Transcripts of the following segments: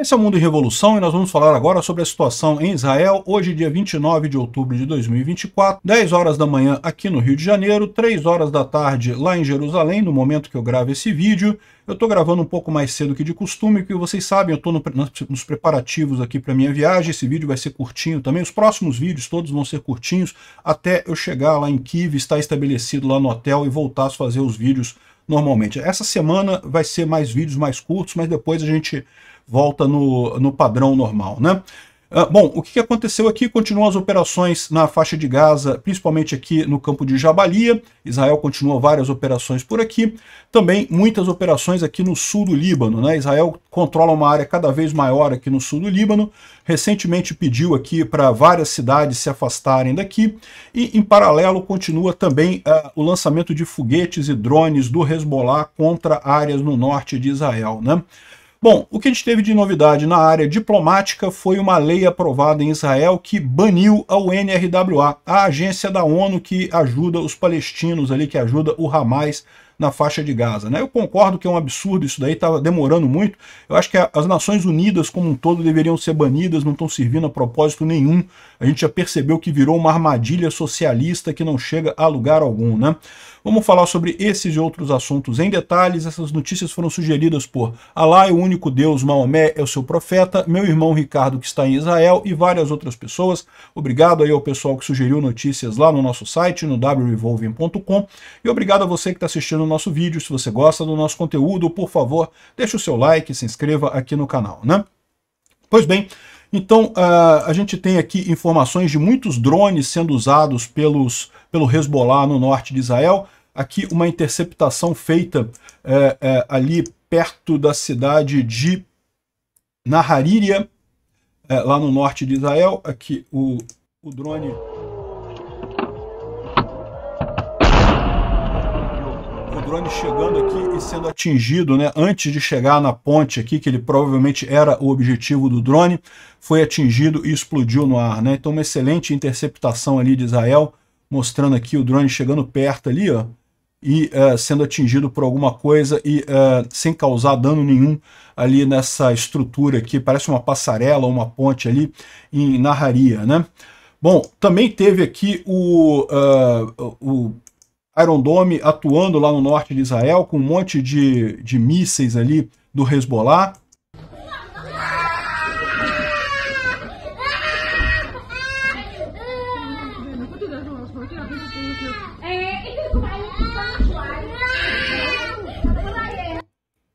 Esse é o Mundo em Revolução e nós vamos falar agora sobre a situação em Israel, hoje dia 29 de outubro de 2024, 10 horas da manhã aqui no Rio de Janeiro, 3 horas da tarde lá em Jerusalém, no momento que eu gravo esse vídeo. Eu estou gravando um pouco mais cedo que de costume, porque vocês sabem, eu estou no, nos preparativos aqui para minha viagem, esse vídeo vai ser curtinho também, os próximos vídeos todos vão ser curtinhos, até eu chegar lá em Kiev, estar estabelecido lá no hotel e voltar a fazer os vídeos normalmente. Essa semana vai ser mais vídeos mais curtos, mas depois a gente volta no, no padrão normal. Né? Uh, bom, o que aconteceu aqui? Continuam as operações na faixa de Gaza, principalmente aqui no campo de Jabalia. Israel continua várias operações por aqui. Também muitas operações aqui no sul do Líbano. Né? Israel controla uma área cada vez maior aqui no sul do Líbano. Recentemente pediu aqui para várias cidades se afastarem daqui. E, em paralelo, continua também uh, o lançamento de foguetes e drones do Hezbollah contra áreas no norte de Israel. Né? Bom, o que a gente teve de novidade na área diplomática foi uma lei aprovada em Israel que baniu a UNRWA, a agência da ONU que ajuda os palestinos ali, que ajuda o Hamas na faixa de Gaza. Né? Eu concordo que é um absurdo, isso daí estava tá demorando muito. Eu acho que a, as Nações Unidas como um todo deveriam ser banidas, não estão servindo a propósito nenhum. A gente já percebeu que virou uma armadilha socialista que não chega a lugar algum. Né? Vamos falar sobre esses e outros assuntos em detalhes. Essas notícias foram sugeridas por Alá é o único Deus, Maomé é o seu profeta, meu irmão Ricardo que está em Israel e várias outras pessoas. Obrigado aí ao pessoal que sugeriu notícias lá no nosso site, no wrevolving.com. E obrigado a você que está assistindo nosso vídeo. Se você gosta do nosso conteúdo, por favor, deixe o seu like, se inscreva aqui no canal, né? Pois bem, então uh, a gente tem aqui informações de muitos drones sendo usados pelos, pelo Hezbollah no norte de Israel. Aqui uma interceptação feita eh, eh, ali perto da cidade de Nahariria, eh, lá no norte de Israel. Aqui o, o drone... drone chegando aqui e sendo atingido, né? Antes de chegar na ponte aqui, que ele provavelmente era o objetivo do drone, foi atingido e explodiu no ar, né? Então uma excelente interceptação ali de Israel, mostrando aqui o drone chegando perto ali, ó, e uh, sendo atingido por alguma coisa e uh, sem causar dano nenhum ali nessa estrutura aqui, parece uma passarela ou uma ponte ali em Narraria, né? Bom, também teve aqui o, uh, o Iron Dome atuando lá no norte de Israel, com um monte de, de mísseis ali do Hezbollah.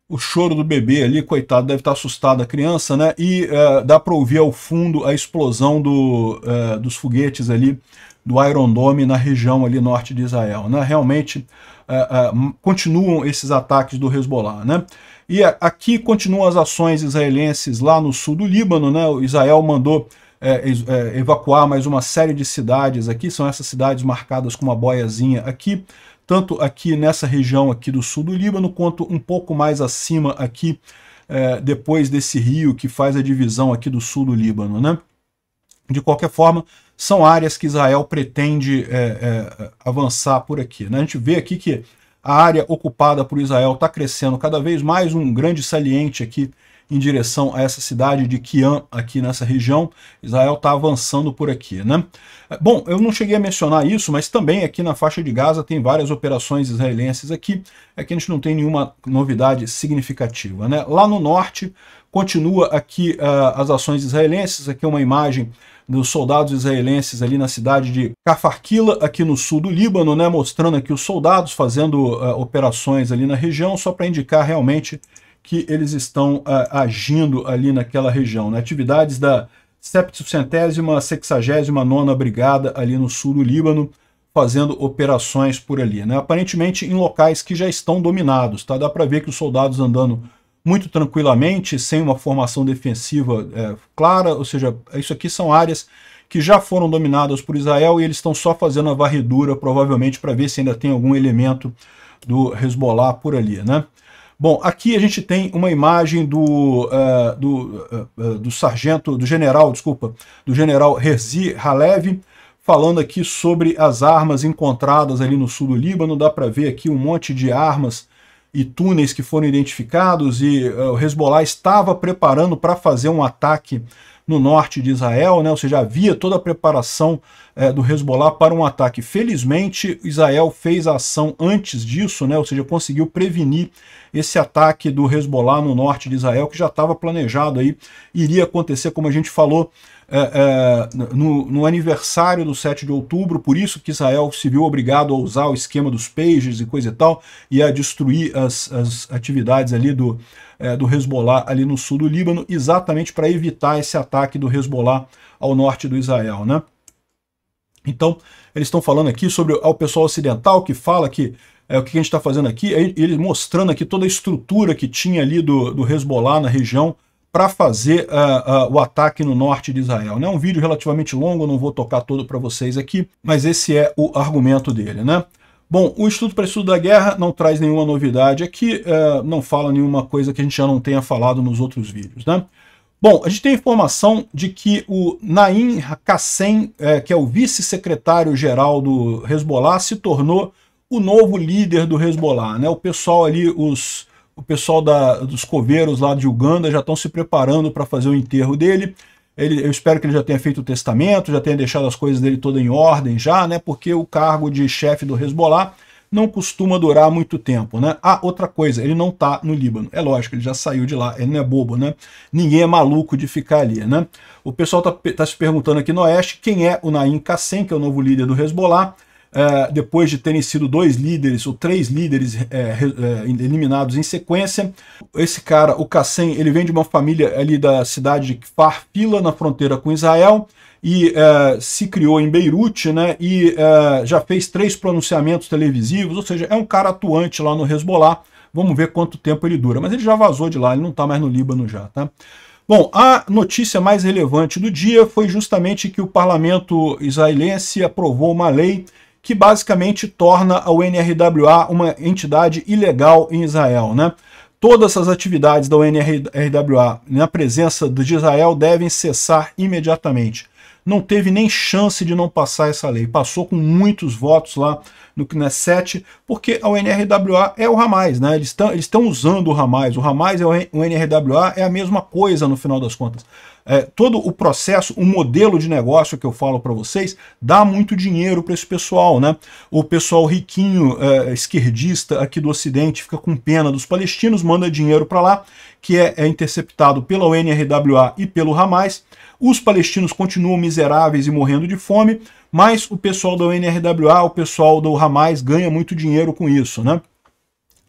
o choro do bebê ali, coitado, deve estar assustada a criança, né? E uh, dá para ouvir ao fundo a explosão do, uh, dos foguetes ali do Iron Dome na região ali norte de Israel. Né? Realmente é, é, continuam esses ataques do Hezbollah. Né? E a, aqui continuam as ações israelenses lá no sul do Líbano. Né? O Israel mandou é, é, evacuar mais uma série de cidades aqui, são essas cidades marcadas com uma boiazinha aqui, tanto aqui nessa região aqui do sul do Líbano, quanto um pouco mais acima aqui, é, depois desse rio que faz a divisão aqui do sul do Líbano, né? De qualquer forma, são áreas que Israel pretende é, é, avançar por aqui. Né? A gente vê aqui que a área ocupada por Israel está crescendo cada vez mais, um grande saliente aqui em direção a essa cidade de Qian, aqui nessa região. Israel está avançando por aqui, né? É, bom, eu não cheguei a mencionar isso, mas também aqui na faixa de Gaza tem várias operações israelenses aqui. Aqui é a gente não tem nenhuma novidade significativa, né? Lá no norte, continua aqui uh, as ações israelenses. Aqui é uma imagem dos soldados israelenses ali na cidade de Kafarkila, aqui no sul do Líbano, né, mostrando aqui os soldados fazendo uh, operações ali na região, só para indicar realmente que eles estão uh, agindo ali naquela região. Né, atividades da 769 ª 69ª Brigada ali no sul do Líbano, fazendo operações por ali, né? aparentemente em locais que já estão dominados. Tá? Dá para ver que os soldados andando muito tranquilamente, sem uma formação defensiva é, clara, ou seja, isso aqui são áreas que já foram dominadas por Israel e eles estão só fazendo a varredura, provavelmente, para ver se ainda tem algum elemento do Hezbollah por ali, né? Bom, aqui a gente tem uma imagem do, uh, do, uh, do sargento, do general, desculpa, do general Herzi Halev, falando aqui sobre as armas encontradas ali no sul do Líbano, dá para ver aqui um monte de armas e túneis que foram identificados e uh, o Hezbollah estava preparando para fazer um ataque no norte de Israel, né? ou seja, havia toda a preparação é, do Hezbollah para um ataque. Felizmente, Israel fez a ação antes disso, né, ou seja, conseguiu prevenir esse ataque do Hezbollah no norte de Israel, que já estava planejado aí, iria acontecer, como a gente falou, é, é, no, no, aniversário do 7 de outubro, por isso que Israel se viu obrigado a usar o esquema dos pages e coisa e tal, e a destruir as, as atividades ali do, é, do Hezbollah ali no sul do Líbano, exatamente para evitar esse ataque do Hezbollah ao norte do Israel, né? Então, eles estão falando aqui sobre o pessoal ocidental que fala que é, o que a gente está fazendo aqui, é ele mostrando aqui toda a estrutura que tinha ali do, do Hezbollah na região para fazer uh, uh, o ataque no norte de Israel. É né? um vídeo relativamente longo, não vou tocar todo para vocês aqui, mas esse é o argumento dele. né? Bom, o Instituto para Estudo da Guerra não traz nenhuma novidade aqui, uh, não fala nenhuma coisa que a gente já não tenha falado nos outros vídeos. né? Bom, a gente tem informação de que o Naim Kassem, é, que é o vice-secretário-geral do Hezbollah, se tornou o novo líder do Hezbollah. Né? O pessoal ali, os, o pessoal da, dos coveiros lá de Uganda já estão se preparando para fazer o enterro dele. Ele, eu espero que ele já tenha feito o testamento, já tenha deixado as coisas dele toda em ordem já, né? Porque o cargo de chefe do Hezbollah não costuma durar muito tempo, né? Ah, outra coisa, ele não tá no Líbano. É lógico, ele já saiu de lá, ele não é bobo, né? Ninguém é maluco de ficar ali, né? O pessoal tá, tá se perguntando aqui no Oeste quem é o Naim Kassem, que é o novo líder do Hezbollah. É, depois de terem sido dois líderes ou três líderes é, é, eliminados em sequência. Esse cara, o Kassem, ele vem de uma família ali da cidade de Farfila, na fronteira com Israel e uh, se criou em Beirute, né? E uh, já fez três pronunciamentos televisivos, ou seja, é um cara atuante lá no Hezbollah. Vamos ver quanto tempo ele dura. Mas ele já vazou de lá, ele não está mais no Líbano já, tá? Bom, a notícia mais relevante do dia foi justamente que o parlamento israelense aprovou uma lei que basicamente torna a UNRWA uma entidade ilegal em Israel, né? Todas as atividades da UNRWA na presença de Israel devem cessar imediatamente não teve nem chance de não passar essa lei. Passou com muitos votos lá no Knesset, porque a UNRWA é o Hamas, né? Eles estão eles usando o Hamas. O Hamas e é o UNRWA é a mesma coisa no final das contas é, todo o processo, o modelo de negócio que eu falo para vocês, dá muito dinheiro para esse pessoal, né? O pessoal riquinho, é, esquerdista aqui do Ocidente, fica com pena dos palestinos, manda dinheiro para lá, que é, é interceptado pela UNRWA e pelo Hamas. Os palestinos continuam miseráveis e morrendo de fome, mas o pessoal da UNRWA, o pessoal do Hamas ganha muito dinheiro com isso, né?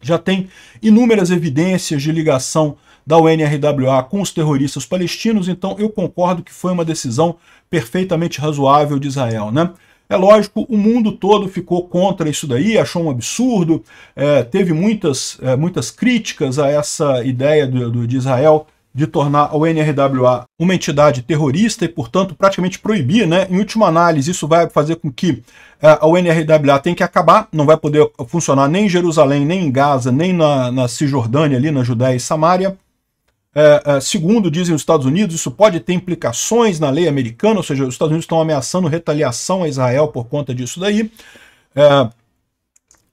já tem inúmeras evidências de ligação da UNRWA com os terroristas palestinos, então eu concordo que foi uma decisão perfeitamente razoável de Israel, né? É lógico, o mundo todo ficou contra isso daí, achou um absurdo, é, teve muitas, é, muitas críticas a essa ideia do, do, de Israel de tornar a UNRWA uma entidade terrorista e, portanto, praticamente proibir, né? Em última análise, isso vai fazer com que eh, a UNRWA tem que acabar, não vai poder funcionar nem em Jerusalém, nem em Gaza, nem na, na Cisjordânia, ali na Judéia e Samária. É, segundo dizem os Estados Unidos, isso pode ter implicações na lei americana, ou seja, os Estados Unidos estão ameaçando retaliação a Israel por conta disso daí. É,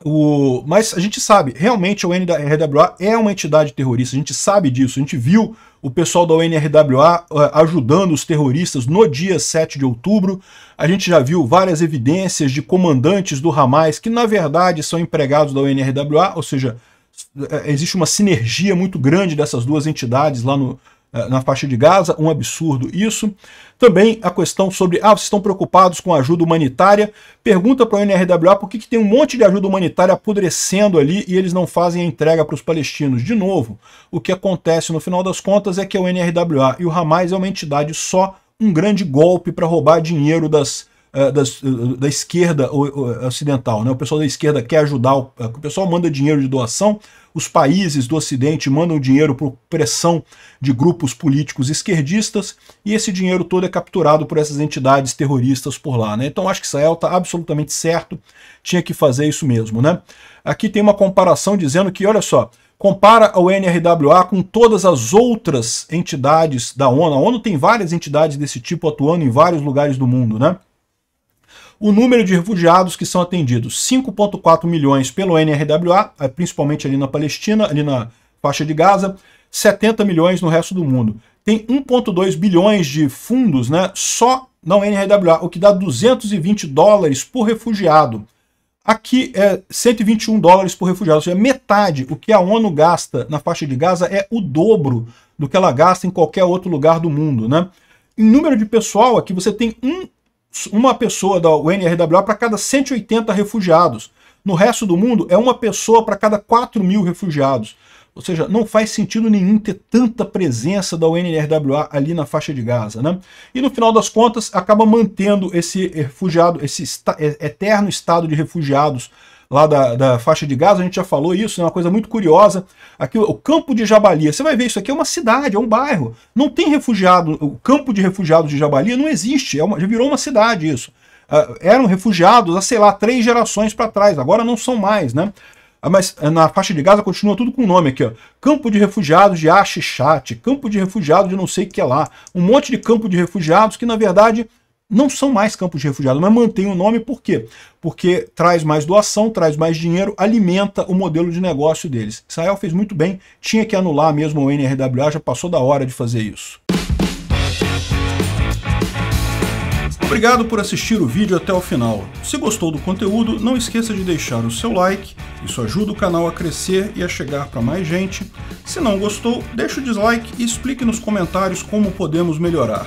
o, mas a gente sabe, realmente a UNRWA é uma entidade terrorista, a gente sabe disso, a gente viu o pessoal da UNRWA eh, ajudando os terroristas no dia 7 de outubro, a gente já viu várias evidências de comandantes do Hamas que na verdade são empregados da UNRWA, ou seja, eh, existe uma sinergia muito grande dessas duas entidades lá no, eh, na faixa de Gaza, um absurdo isso. Também a questão sobre, ah, vocês estão preocupados com ajuda humanitária? Pergunta para o NRWA por que, que tem um monte de ajuda humanitária apodrecendo ali e eles não fazem a entrega para os palestinos. De novo, o que acontece no final das contas é que é o NRWA e o Hamas é uma entidade só, um grande golpe para roubar dinheiro das eh, eh, da esquerda ocidental. Né? O pessoal da esquerda quer ajudar, o, eh, o pessoal manda dinheiro de doação, os países do ocidente mandam dinheiro por pressão de grupos políticos esquerdistas e esse dinheiro todo é capturado por essas entidades terroristas por lá. Né? Então acho que Israel está absolutamente certo, tinha que fazer isso mesmo. Né? Aqui tem uma comparação dizendo que, olha só, compara o NRWA com todas as outras entidades da ONU. A ONU tem várias entidades desse tipo atuando em vários lugares do mundo, né? O número de refugiados que são atendidos, 5,4 milhões pelo NRWA, é principalmente ali na Palestina, ali na faixa de Gaza, 70 milhões no resto do mundo. Tem 1,2 bilhões de fundos né, só na NRWA o que dá 220 dólares por refugiado. Aqui é 121 dólares por refugiado, ou seja, metade. O que a ONU gasta na faixa de Gaza é o dobro do que ela gasta em qualquer outro lugar do mundo. Né? Em número de pessoal, aqui você tem um uma pessoa da UNRWA para cada 180 refugiados. No resto do mundo, é uma pessoa para cada 4 mil refugiados. Ou seja, não faz sentido nenhum ter tanta presença da UNRWA ali na faixa de Gaza. Né? E no final das contas, acaba mantendo esse refugiado, esse é, eterno estado de refugiados lá da, da faixa de Gaza, a gente já falou isso, é uma coisa muito curiosa. Aqui, o campo de Jabalia, você vai ver, isso aqui é uma cidade, é um bairro. Não tem refugiado, o campo de refugiados de Jabalia não existe, é uma, já virou uma cidade isso. Uh, eram refugiados há, sei lá, três gerações para trás, agora não são mais, né? Ah, mas eh, na faixa de Gaza continua tudo com o nome aqui, ó. Campo de refugiados de Achichat, campo de refugiados de não sei o que é lá. Um monte de campo de refugiados que, na verdade, não são mais campos de refugiados, mas mantém o nome por quê? Porque traz mais doação, traz mais dinheiro, alimenta o modelo de negócio deles. Israel fez muito bem, tinha que anular mesmo o NRWA, já passou da hora de fazer isso. Obrigado por assistir o vídeo até o final. Se gostou do conteúdo, não esqueça de deixar o seu like, isso ajuda o canal a crescer e a chegar para mais gente. Se não gostou, deixa o dislike e explique nos comentários como podemos melhorar.